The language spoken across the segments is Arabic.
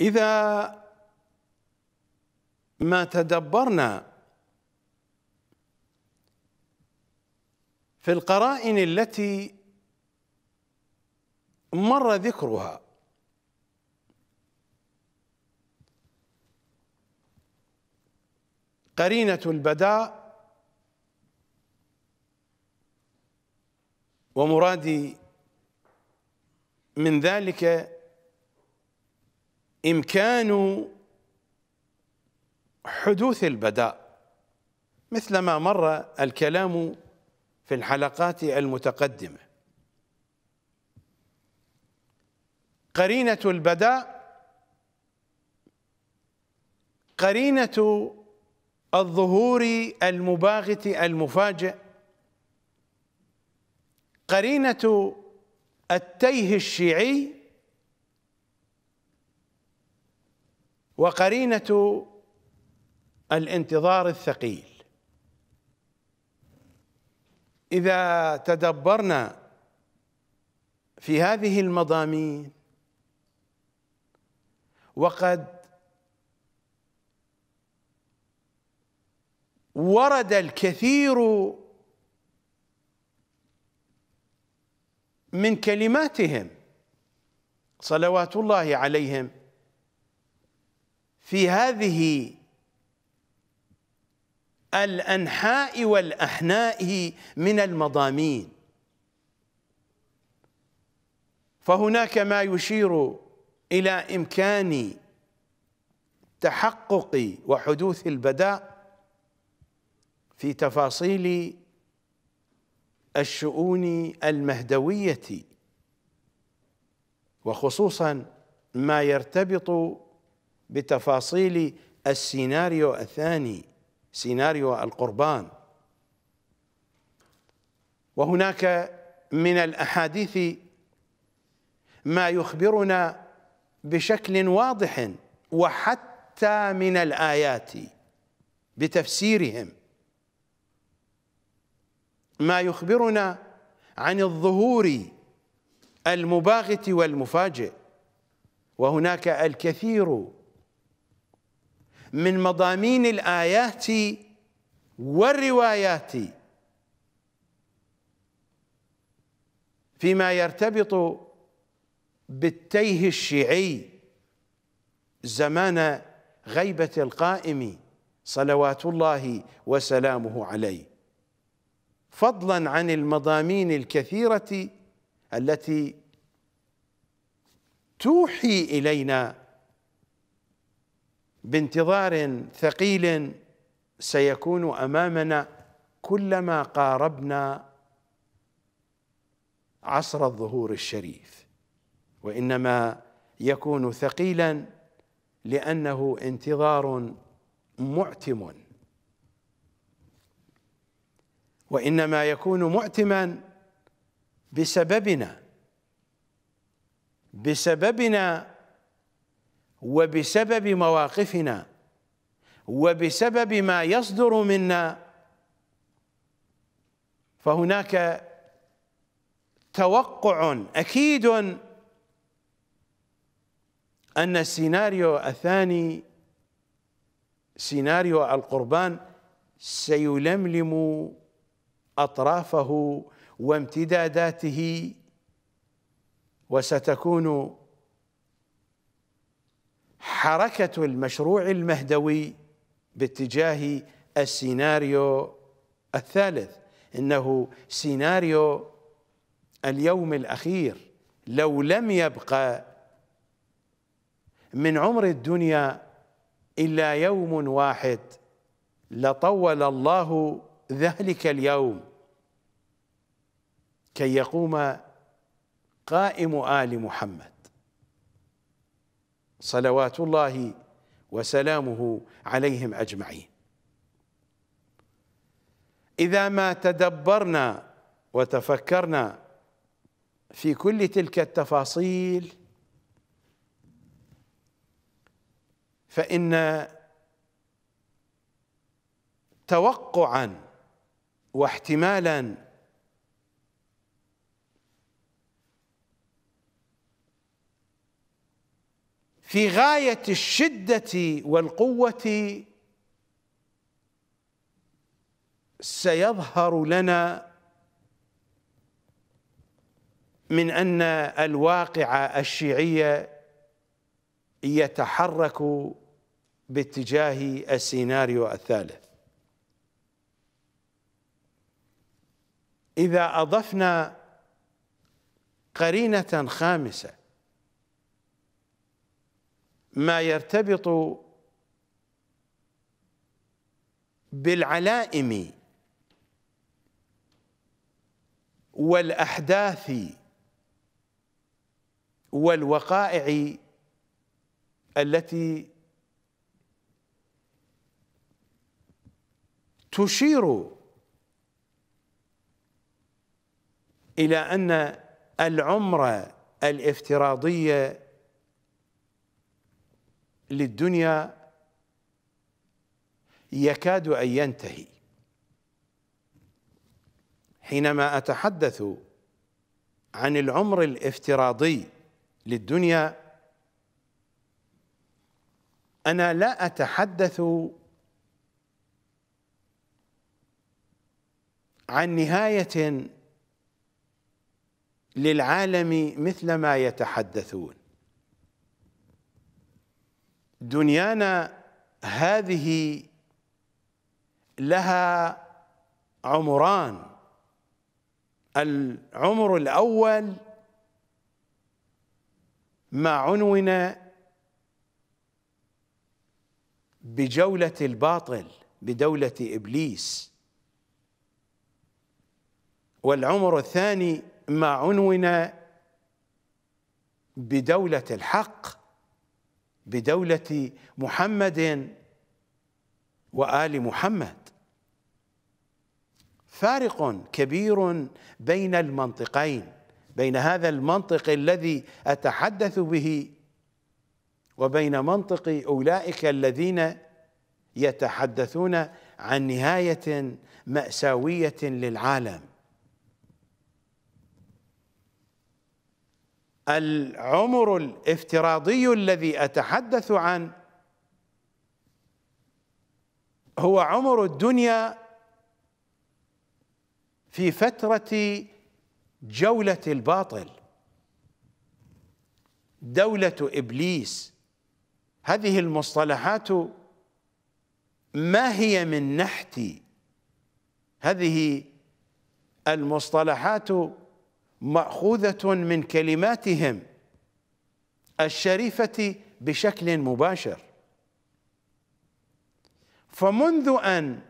إذا ما تدبرنا في القرائن التي مر ذكرها قرينة البداء ومرادي من ذلك إمكان حدوث البداء مثلما مر الكلام في الحلقات المتقدمة قرينة البداء قرينة الظهور المباغت المفاجئ قرينة التيه الشيعي وقرينة الانتظار الثقيل إذا تدبرنا في هذه المضامين وقد ورد الكثير من كلماتهم صلوات الله عليهم في هذه الأنحاء والأحناء من المضامين فهناك ما يشير إلى إمكان تحقق وحدوث البداء في تفاصيل الشؤون المهدوية وخصوصا ما يرتبط بتفاصيل السيناريو الثاني سيناريو القربان وهناك من الاحاديث ما يخبرنا بشكل واضح وحتى من الايات بتفسيرهم ما يخبرنا عن الظهور المباغت والمفاجئ وهناك الكثير من مضامين الآيات والروايات فيما يرتبط بالتيه الشيعي زمان غيبة القائم صلوات الله وسلامه عليه فضلا عن المضامين الكثيرة التي توحي إلينا بانتظار ثقيل سيكون امامنا كلما قاربنا عصر الظهور الشريف وانما يكون ثقيلا لانه انتظار معتم وانما يكون معتما بسببنا بسببنا وبسبب مواقفنا وبسبب ما يصدر منا فهناك توقع اكيد ان السيناريو الثاني سيناريو القربان سيلملم اطرافه وامتداداته وستكون حركة المشروع المهدوي باتجاه السيناريو الثالث إنه سيناريو اليوم الأخير لو لم يبقى من عمر الدنيا إلا يوم واحد لطول الله ذلك اليوم كي يقوم قائم آل محمد صلوات الله وسلامه عليهم اجمعين اذا ما تدبرنا وتفكرنا في كل تلك التفاصيل فان توقعا واحتمالا في غاية الشدة والقوة سيظهر لنا من أن الواقع الشيعي يتحرك باتجاه السيناريو الثالث إذا أضفنا قرينة خامسة ما يرتبط بالعلائم والأحداث والوقائع التي تشير إلى أن العمر الافتراضيه للدنيا يكاد ان ينتهي حينما اتحدث عن العمر الافتراضي للدنيا انا لا اتحدث عن نهايه للعالم مثل ما يتحدثون دنيانا هذه لها عمران العمر الاول ما عنون بجوله الباطل بدوله ابليس والعمر الثاني ما عنون بدوله الحق بدولة محمد وآل محمد فارق كبير بين المنطقين بين هذا المنطق الذي أتحدث به وبين منطق أولئك الذين يتحدثون عن نهاية مأساوية للعالم العمر الافتراضي الذي أتحدث عنه هو عمر الدنيا في فترة جولة الباطل دولة إبليس هذه المصطلحات ما هي من نحتي هذه المصطلحات ماخوذه من كلماتهم الشريفه بشكل مباشر فمنذ ان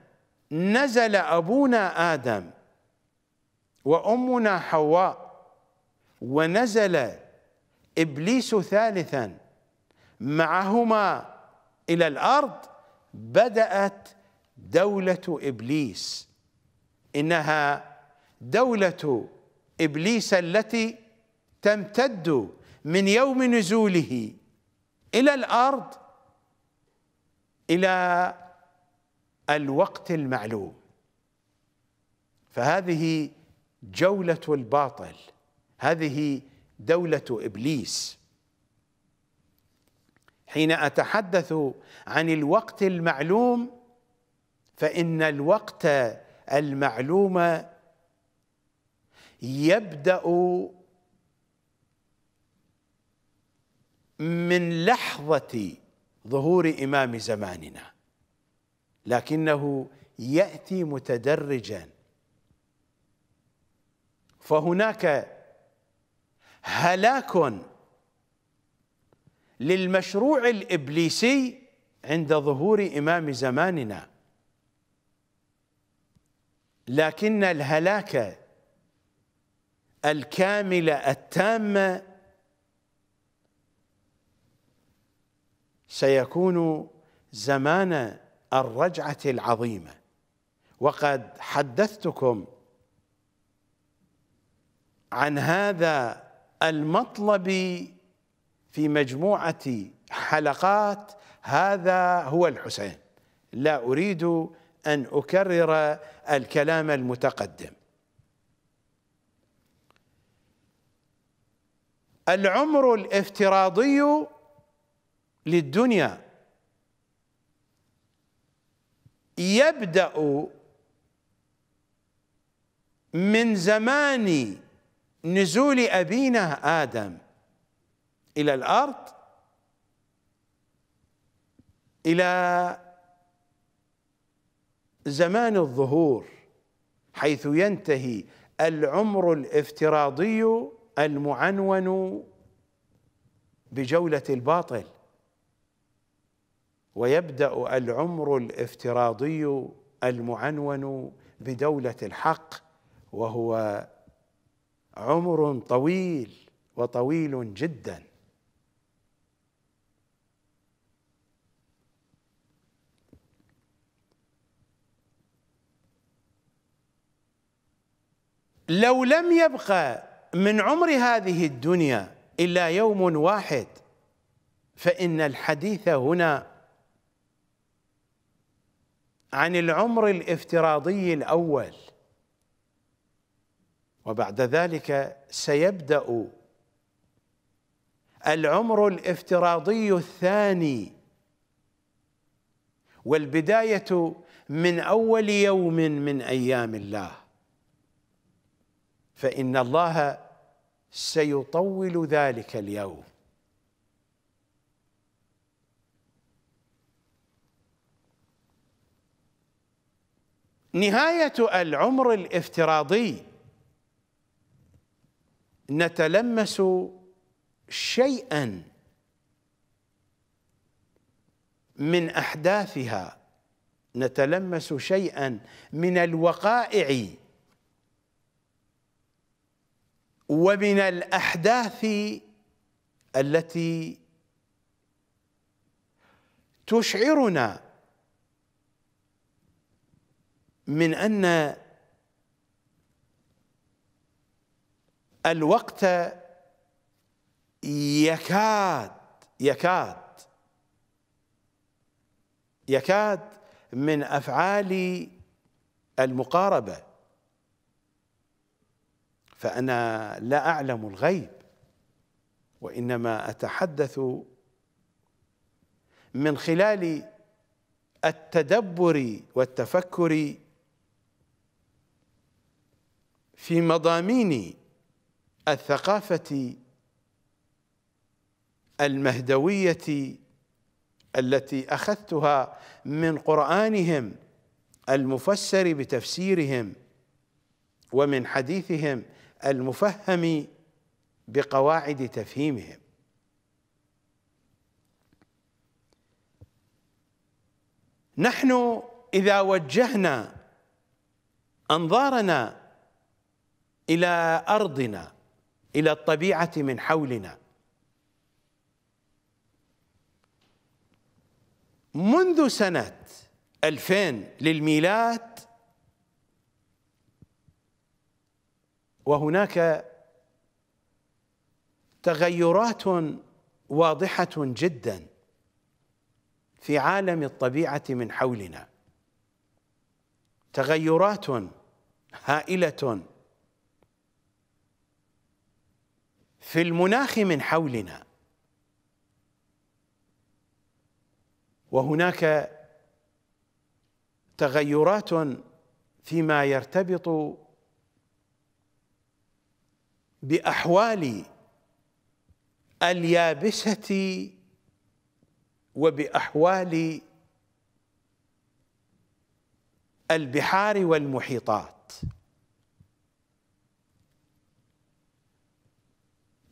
نزل ابونا ادم وامنا حواء ونزل ابليس ثالثا معهما الى الارض بدات دوله ابليس انها دوله ابليس التي تمتد من يوم نزوله الى الارض الى الوقت المعلوم فهذه جوله الباطل هذه دوله ابليس حين اتحدث عن الوقت المعلوم فان الوقت المعلوم يبدا من لحظه ظهور امام زماننا لكنه ياتي متدرجا فهناك هلاك للمشروع الابليسي عند ظهور امام زماننا لكن الهلاك الكامله التامه سيكون زمان الرجعه العظيمه وقد حدثتكم عن هذا المطلب في مجموعه حلقات هذا هو الحسين لا اريد ان اكرر الكلام المتقدم العمر الافتراضي للدنيا يبدأ من زمان نزول أبينا آدم إلى الأرض إلى زمان الظهور حيث ينتهي العمر الافتراضي المعنون بجولة الباطل ويبدأ العمر الافتراضي المعنون بدولة الحق وهو عمر طويل وطويل جدا لو لم يبقى من عمر هذه الدنيا إلا يوم واحد فإن الحديث هنا عن العمر الافتراضي الأول وبعد ذلك سيبدأ العمر الافتراضي الثاني والبداية من أول يوم من أيام الله فإن الله سيطول ذلك اليوم نهايه العمر الافتراضي نتلمس شيئا من احداثها نتلمس شيئا من الوقائع ومن الأحداث التي تشعرنا من أن الوقت يكاد يكاد يكاد من أفعال المقاربة فأنا لا أعلم الغيب وإنما أتحدث من خلال التدبر والتفكر في مضامين الثقافة المهدوية التي أخذتها من قرآنهم المفسر بتفسيرهم ومن حديثهم المفهم بقواعد تفهيمهم نحن اذا وجهنا انظارنا الى ارضنا الى الطبيعه من حولنا منذ سنه 2000 للميلاد وهناك تغيرات واضحه جدا في عالم الطبيعه من حولنا تغيرات هائله في المناخ من حولنا وهناك تغيرات فيما يرتبط باحوال اليابسه وباحوال البحار والمحيطات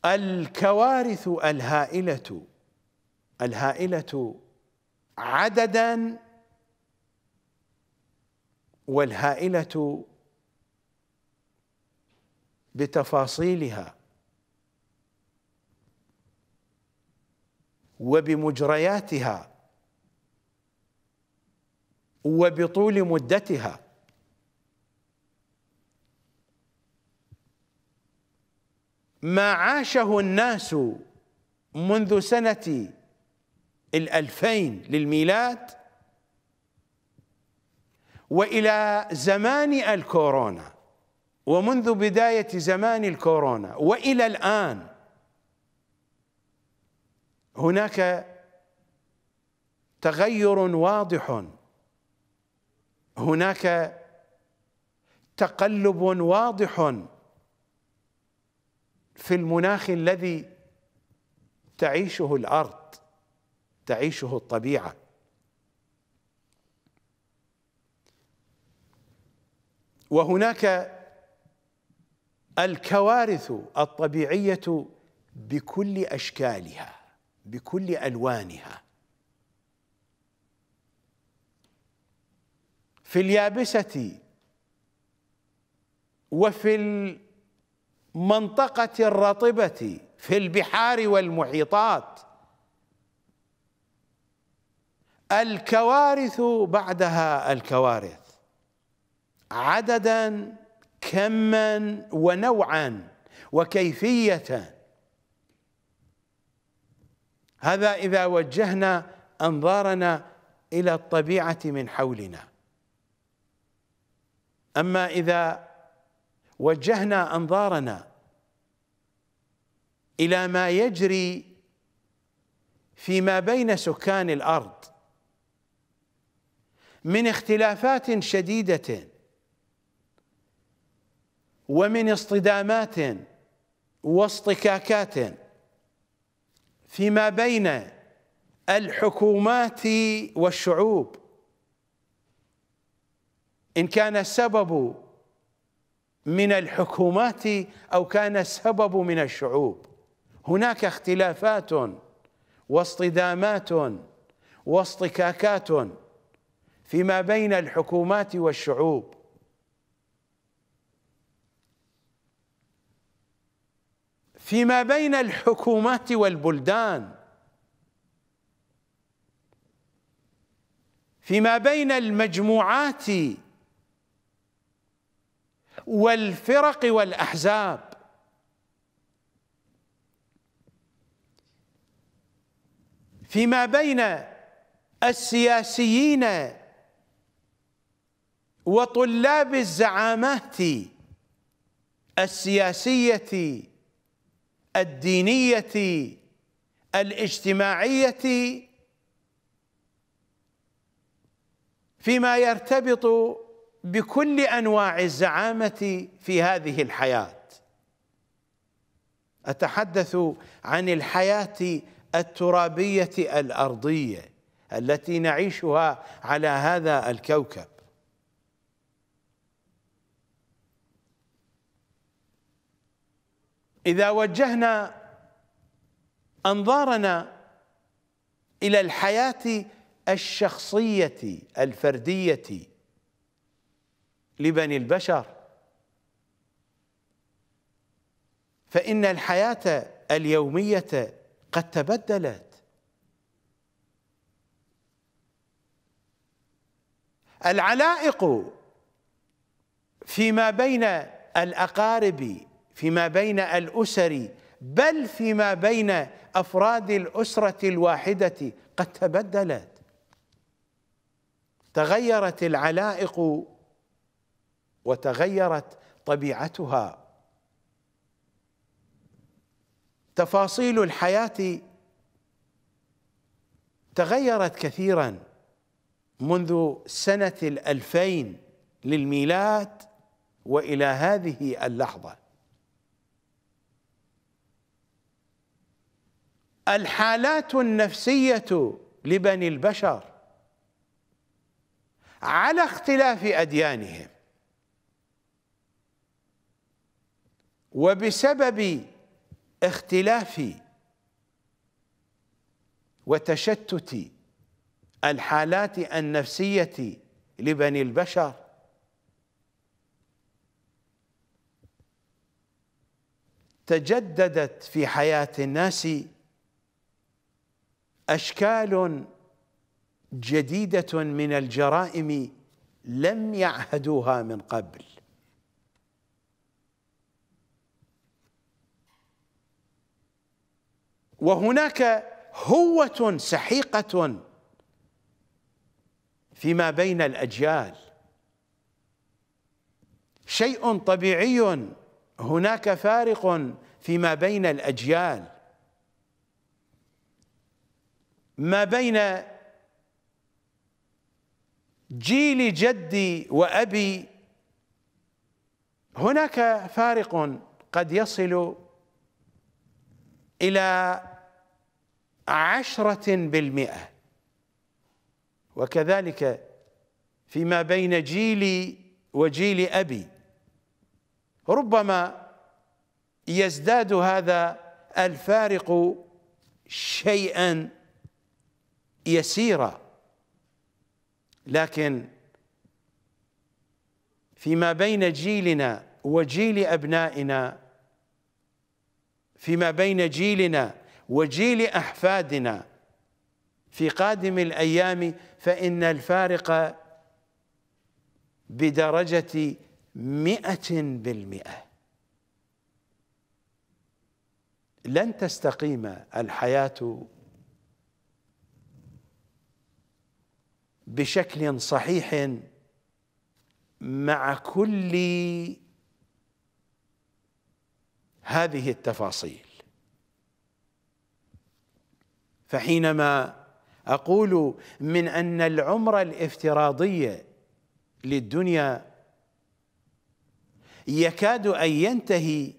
الكوارث الهائله الهائله عددا والهائله بتفاصيلها وبمجرياتها وبطول مدتها ما عاشه الناس منذ سنة الألفين للميلاد وإلى زمان الكورونا ومنذ بداية زمان الكورونا وإلى الآن هناك تغير واضح هناك تقلب واضح في المناخ الذي تعيشه الارض تعيشه الطبيعه وهناك الكوارث الطبيعيه بكل اشكالها بكل الوانها في اليابسه وفي المنطقه الرطبه في البحار والمحيطات الكوارث بعدها الكوارث عددا كما ونوعا وكيفية هذا إذا وجهنا أنظارنا إلى الطبيعة من حولنا أما إذا وجهنا أنظارنا إلى ما يجري فيما بين سكان الأرض من اختلافات شديدة ومن اصطدامات واصطكاكات فيما بين الحكومات والشعوب إن كان السبب من الحكومات أو كان السبب من الشعوب هناك اختلافات واصطدامات واصطكاكات فيما بين الحكومات والشعوب فيما بين الحكومات والبلدان فيما بين المجموعات والفرق والاحزاب فيما بين السياسيين وطلاب الزعامات السياسيه الدينيه الاجتماعيه فيما يرتبط بكل انواع الزعامه في هذه الحياه اتحدث عن الحياه الترابيه الارضيه التي نعيشها على هذا الكوكب اذا وجهنا انظارنا الى الحياه الشخصيه الفرديه لبني البشر فان الحياه اليوميه قد تبدلت العلائق فيما بين الاقارب فيما بين الأسر بل فيما بين أفراد الأسرة الواحدة قد تبدلت تغيرت العلائق وتغيرت طبيعتها تفاصيل الحياة تغيرت كثيرا منذ سنة الألفين للميلاد وإلى هذه اللحظة الحالات النفسية لبني البشر على اختلاف أديانهم وبسبب اختلاف وتشتت الحالات النفسية لبني البشر تجددت في حياة الناس اشكال جديده من الجرائم لم يعهدوها من قبل وهناك هوه سحيقه فيما بين الاجيال شيء طبيعي هناك فارق فيما بين الاجيال ما بين جيل جدي وأبي هناك فارق قد يصل إلى عشرة بالمئة وكذلك فيما بين جيلي وجيل أبي ربما يزداد هذا الفارق شيئا يسيرة لكن فيما بين جيلنا وجيل أبنائنا فيما بين جيلنا وجيل أحفادنا في قادم الأيام فإن الفارق بدرجة مئة بالمئة لن تستقيم الحياة بشكل صحيح مع كل هذه التفاصيل فحينما أقول من أن العمر الافتراضي للدنيا يكاد أن ينتهي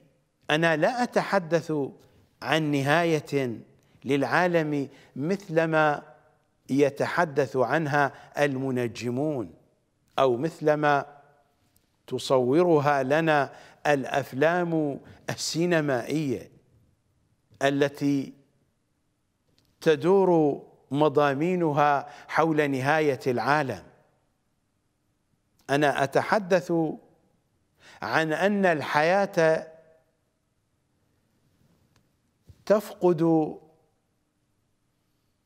أنا لا أتحدث عن نهاية للعالم مثلما يتحدث عنها المنجمون او مثلما تصورها لنا الافلام السينمائيه التي تدور مضامينها حول نهايه العالم انا اتحدث عن ان الحياه تفقد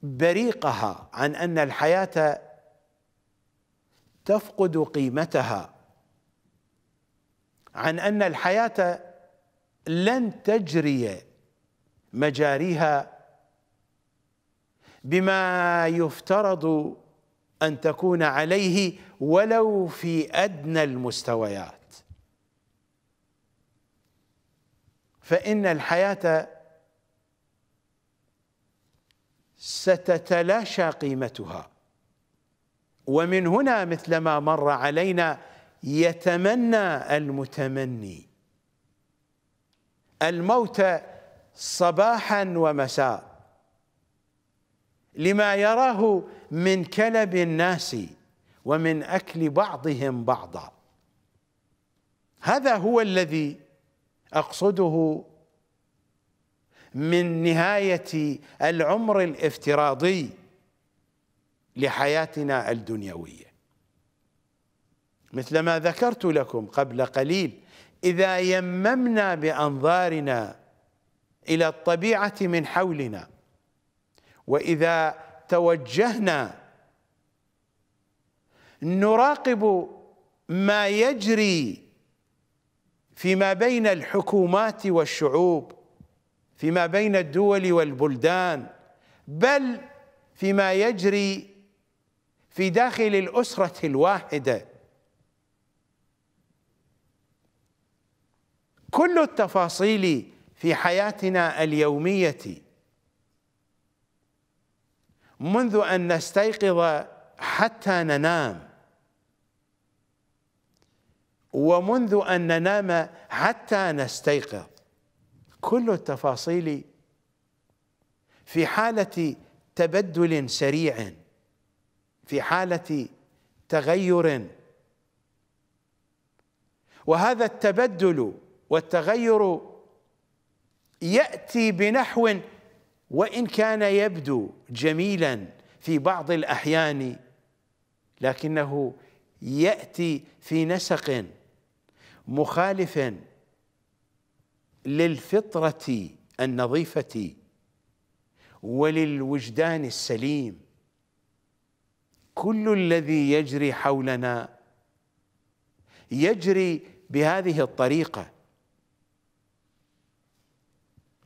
بريقها عن ان الحياه تفقد قيمتها عن ان الحياه لن تجري مجاريها بما يفترض ان تكون عليه ولو في ادنى المستويات فان الحياه ستتلاشى قيمتها ومن هنا مثل ما مر علينا يتمنى المتمني الموت صباحا ومساء لما يراه من كلب الناس ومن أكل بعضهم بعضا هذا هو الذي أقصده من نهايه العمر الافتراضي لحياتنا الدنيويه مثل ما ذكرت لكم قبل قليل اذا يممنا بانظارنا الى الطبيعه من حولنا واذا توجهنا نراقب ما يجري فيما بين الحكومات والشعوب فيما بين الدول والبلدان بل فيما يجري في داخل الاسره الواحده كل التفاصيل في حياتنا اليوميه منذ ان نستيقظ حتى ننام ومنذ ان ننام حتى نستيقظ كل التفاصيل في حالة تبدل سريع في حالة تغير وهذا التبدل والتغير يأتي بنحو وإن كان يبدو جميلا في بعض الأحيان لكنه يأتي في نسق مخالف للفطرة النظيفة وللوجدان السليم كل الذي يجري حولنا يجري بهذه الطريقة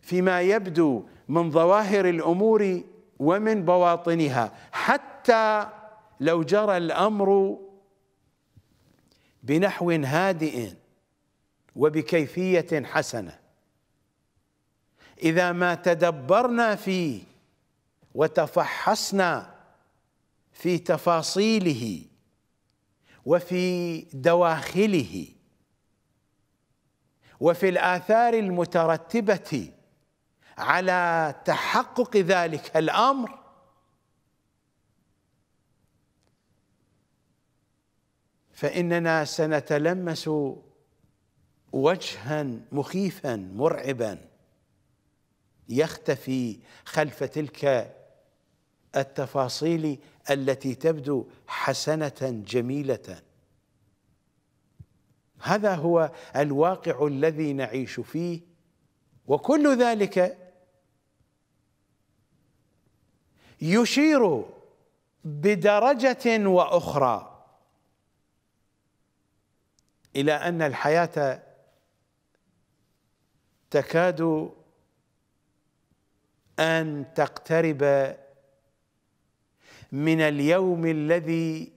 فيما يبدو من ظواهر الأمور ومن بواطنها حتى لو جرى الأمر بنحو هادئ وبكيفية حسنة اذا ما تدبرنا فيه وتفحصنا في تفاصيله وفي دواخله وفي الآثار المترتبة على تحقق ذلك الأمر فإننا سنتلمس وجها مخيفا مرعبا يختفي خلف تلك التفاصيل التي تبدو حسنه جميله هذا هو الواقع الذي نعيش فيه وكل ذلك يشير بدرجه واخرى الى ان الحياه تكاد ان تقترب من اليوم الذي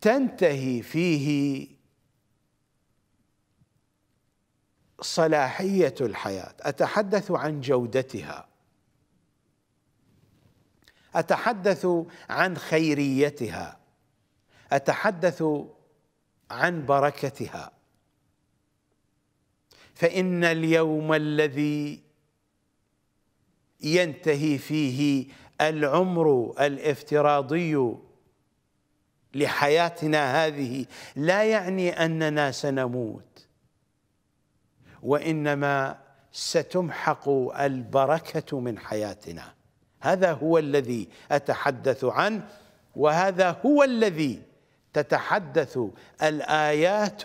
تنتهي فيه صلاحيه الحياه اتحدث عن جودتها اتحدث عن خيريتها اتحدث عن بركتها فإن اليوم الذي ينتهي فيه العمر الافتراضي لحياتنا هذه لا يعني أننا سنموت وإنما ستمحق البركة من حياتنا هذا هو الذي أتحدث عنه وهذا هو الذي تتحدث الآيات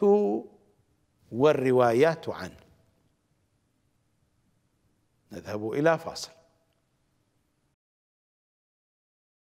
والروايات عنه نذهب إلى فاصل